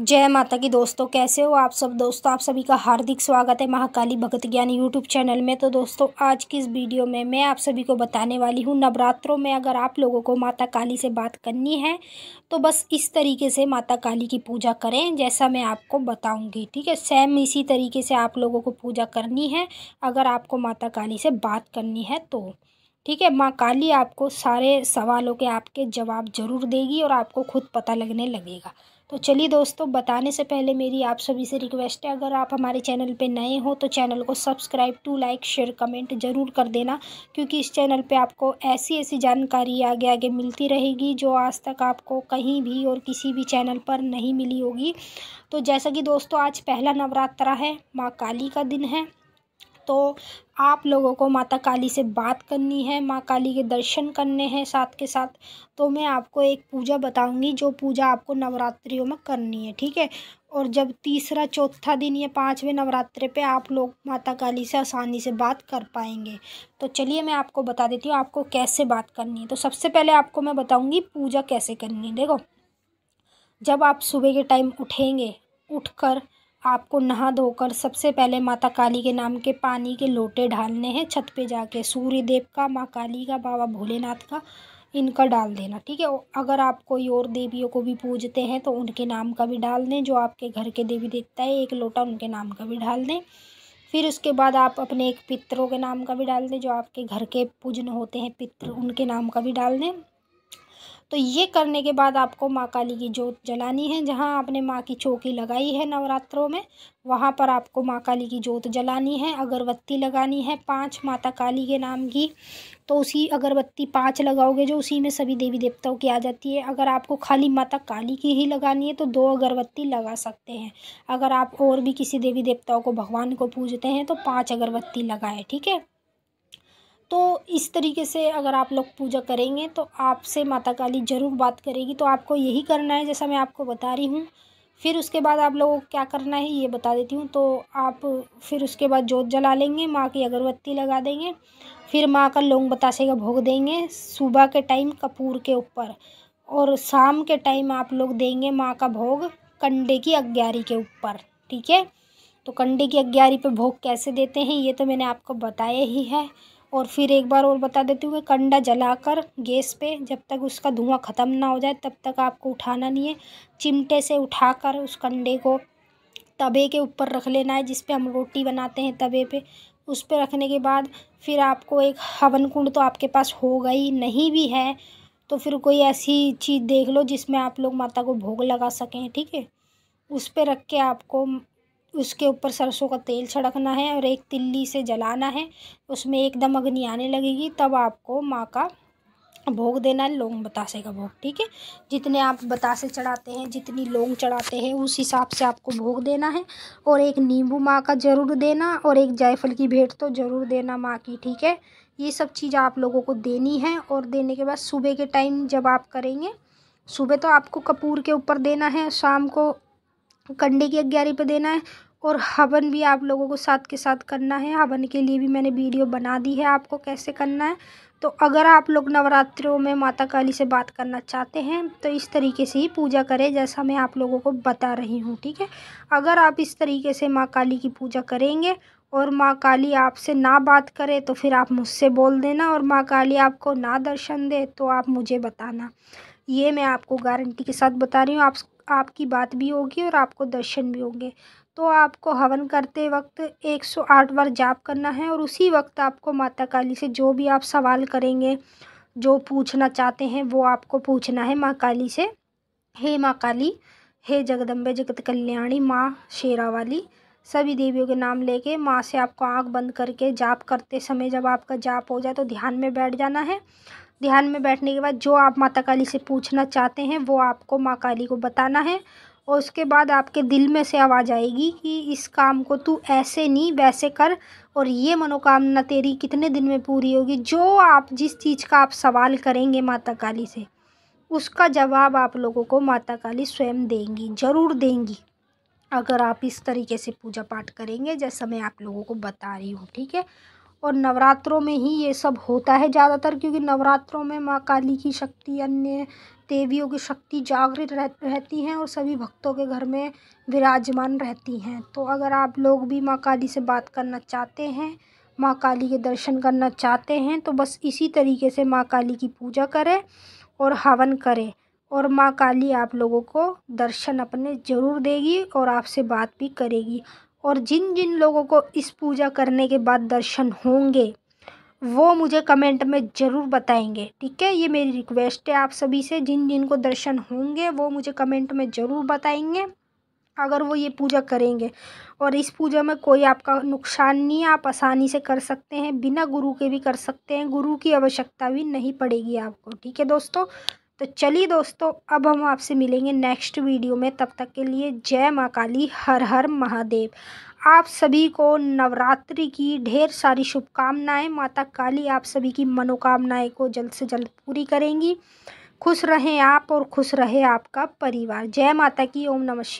जय माता की दोस्तों कैसे हो आप सब दोस्तों आप सभी का हार्दिक स्वागत है महाकाली भगत ज्ञान यूट्यूब चैनल में तो दोस्तों आज की इस वीडियो में मैं आप सभी को बताने वाली हूँ नवरात्रों में अगर आप लोगों को माता काली से बात करनी है तो बस इस तरीके से माता काली की पूजा करें जैसा मैं आपको बताऊँगी ठीक है सेम इसी तरीके से आप लोगों को पूजा करनी है अगर आपको माता काली से बात करनी है तो ठीक है माँ काली आपको सारे सवालों के आपके जवाब जरूर देगी और आपको खुद पता लगने लगेगा तो चलिए दोस्तों बताने से पहले मेरी आप सभी से रिक्वेस्ट है अगर आप हमारे चैनल पे नए हो तो चैनल को subscribe to like share comment ज़रूर कर देना क्योंकि इस चैनल पे आपको ऐसी ऐसी जानकारी आगे आगे मिलती रहेगी जो आज तक आपको कहीं भी और किसी भी चैनल पर नहीं मिली होगी तो जैसा कि दोस्तों आज पहला नवरात्रा है माँ काली का दिन है तो आप लोगों को माता काली से बात करनी है माँ काली के दर्शन करने हैं साथ के साथ तो मैं आपको एक पूजा बताऊंगी जो पूजा आपको नवरात्रियों में करनी है ठीक है और जब तीसरा चौथा दिन या पाँचवें नवरात्रे पे आप लोग माता काली से आसानी से बात कर पाएंगे तो चलिए मैं आपको बता देती हूँ आपको कैसे बात करनी है तो सबसे पहले आपको मैं बताऊँगी पूजा कैसे करनी है देखो जब आप सुबह के टाइम उठेंगे उठकर आपको नहा धोकर सबसे पहले माता काली के नाम के पानी के लोटे डालने हैं छत पे जाके सूर्य देव का माँ काली का बाबा भोलेनाथ का इनका डाल देना ठीक है अगर आप कोई और देवियों को भी पूजते हैं तो उनके नाम का भी डाल दें जो आपके घर के देवी देवता है एक लोटा उनके नाम का भी डाल दें फिर उसके बाद आप अपने एक पितरों के नाम का भी डाल दें जो आपके घर के पूजन होते हैं पितर उनके नाम का भी डाल दें तो ये करने के बाद आपको माँ काली की जोत जलानी है जहाँ आपने माँ की चौकी लगाई है नवरात्रों में वहाँ पर आपको माँ काली की जोत जलानी है अगरबत्ती लगानी है पांच माता काली के नाम की तो उसी अगरबत्ती पांच लगाओगे जो उसी में सभी देवी देवताओं की आ जाती है अगर आपको खाली माता काली की ही लगानी है तो दो अगरबत्ती लगा सकते हैं अगर आप और भी किसी देवी देवताओं को भगवान को पूजते हैं तो पाँच अगरबत्ती लगाए ठीक है तो इस तरीके से अगर आप लोग पूजा करेंगे तो आपसे माता काली ज़रूर बात करेगी तो आपको यही करना है जैसा मैं आपको बता रही हूँ फिर उसके बाद आप लोगों को क्या करना है ये बता देती हूँ तो आप फिर उसके बाद जोत जला लेंगे माँ की अगरबत्ती लगा देंगे फिर माँ का लौंग बताशे का भोग देंगे सुबह के टाइम कपूर के ऊपर और शाम के टाइम आप लोग देंगे माँ का भोग कंडे की अग्यारी के ऊपर ठीक है तो कंडे की अग्यारी पे भोग कैसे देते हैं ये तो मैंने आपको बताया ही है और फिर एक बार और बता देती हूँ कि कंडा जलाकर गैस पे जब तक उसका धुआं ख़त्म ना हो जाए तब तक आपको उठाना नहीं है चिमटे से उठाकर उस कंडे को तवे के ऊपर रख लेना है जिस पे हम रोटी बनाते हैं तवे पे उस पर रखने के बाद फिर आपको एक हवन कुंड तो आपके पास हो गई नहीं भी है तो फिर कोई ऐसी चीज़ देख लो जिसमें आप लोग माता को भोग लगा सकें ठीक है उस पर रख के आपको उसके ऊपर सरसों का तेल छिड़कना है और एक तिल्ली से जलाना है उसमें एकदम अग्नि आने लगेगी तब आपको माँ का भोग देना है लौंग बतासे का भोग ठीक है जितने आप बतासे चढ़ाते हैं जितनी लौंग चढ़ाते हैं उस हिसाब से आपको भोग देना है और एक नींबू माँ का ज़रूर देना और एक जायफल की भेंट तो ज़रूर देना माँ की ठीक है ये सब चीज़ आप लोगों को देनी है और देने के बाद सुबह के टाइम जब आप करेंगे सुबह तो आपको कपूर के ऊपर देना है शाम को कंडे की अग्यारी पे देना है और हवन भी आप लोगों को साथ के साथ करना है हवन के लिए भी मैंने वीडियो बना दी है आपको कैसे करना है तो अगर आप लोग नवरात्रों में माता काली से बात करना चाहते हैं तो इस तरीके से ही पूजा करें जैसा मैं आप लोगों को बता रही हूँ ठीक है अगर आप इस तरीके से माँ काली की पूजा करेंगे और माँ काली आपसे ना बात करे तो फिर आप मुझसे बोल देना और माँ काली आपको ना दर्शन दे तो आप मुझे बताना ये मैं आपको गारंटी के साथ बता रही हूँ आप आपकी बात भी होगी और आपको दर्शन भी होंगे तो आपको हवन करते वक्त 108 बार जाप करना है और उसी वक्त आपको माता काली से जो भी आप सवाल करेंगे जो पूछना चाहते हैं वो आपको पूछना है माँ काली से हे माँ काली हे जगदम्बे जगत कल्याणी माँ शेरा वाली सभी देवियों के नाम लेके माँ से आपको आंख बंद करके जाप करते समय जब आपका जाप हो जाए तो ध्यान में बैठ जाना है ध्यान में बैठने के बाद जो आप माता काली से पूछना चाहते हैं वो आपको माँ काली को बताना है और उसके बाद आपके दिल में से आवाज़ आएगी कि इस काम को तू ऐसे नहीं वैसे कर और ये मनोकामना तेरी कितने दिन में पूरी होगी जो आप जिस चीज़ का आप सवाल करेंगे माता काली से उसका जवाब आप लोगों को माता काली स्वयं देंगी ज़रूर देंगी अगर आप इस तरीके से पूजा पाठ करेंगे जैसा मैं आप लोगों को बता रही हूँ ठीक है और नवरात्रों में ही ये सब होता है ज़्यादातर क्योंकि नवरात्रों में माँ काली की शक्ति अन्य देवियों की शक्ति जागृत रह रहती हैं और सभी भक्तों के घर में विराजमान रहती हैं तो अगर आप लोग भी माँ काली से बात करना चाहते हैं माँ काली के दर्शन करना चाहते हैं तो बस इसी तरीके से माँ काली की पूजा करें और हवन करें और माँ काली आप लोगों को दर्शन अपने ज़रूर देगी और आपसे बात भी करेगी और जिन जिन लोगों को इस पूजा करने के बाद दर्शन होंगे वो मुझे कमेंट में ज़रूर बताएंगे ठीक है ये मेरी रिक्वेस्ट है आप सभी से जिन जिन को दर्शन होंगे वो मुझे कमेंट में ज़रूर बताएंगे अगर वो ये पूजा करेंगे और इस पूजा में कोई आपका नुकसान नहीं आप आसानी से कर सकते हैं बिना गुरु के भी कर सकते हैं गुरु की आवश्यकता भी नहीं पड़ेगी आपको ठीक है दोस्तों तो चलिए दोस्तों अब हम आपसे मिलेंगे नेक्स्ट वीडियो में तब तक के लिए जय माँ काली हर हर महादेव आप सभी को नवरात्रि की ढेर सारी शुभकामनाएं माता काली आप सभी की मनोकामनाएं को जल्द से जल्द पूरी करेंगी खुश रहें आप और खुश रहे आपका परिवार जय माता की ओम नमः